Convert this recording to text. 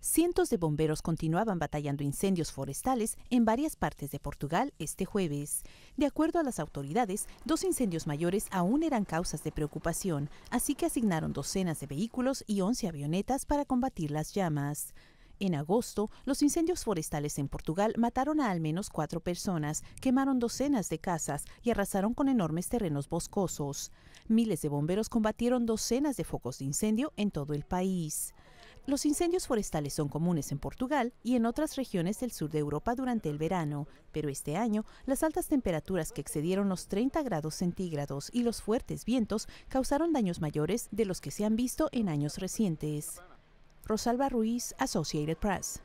Cientos de bomberos continuaban batallando incendios forestales en varias partes de Portugal este jueves. De acuerdo a las autoridades, dos incendios mayores aún eran causas de preocupación, así que asignaron docenas de vehículos y 11 avionetas para combatir las llamas. En agosto, los incendios forestales en Portugal mataron a al menos cuatro personas, quemaron docenas de casas y arrasaron con enormes terrenos boscosos. Miles de bomberos combatieron docenas de focos de incendio en todo el país. Los incendios forestales son comunes en Portugal y en otras regiones del sur de Europa durante el verano, pero este año las altas temperaturas que excedieron los 30 grados centígrados y los fuertes vientos causaron daños mayores de los que se han visto en años recientes. Rosalba Ruiz, Associated Press.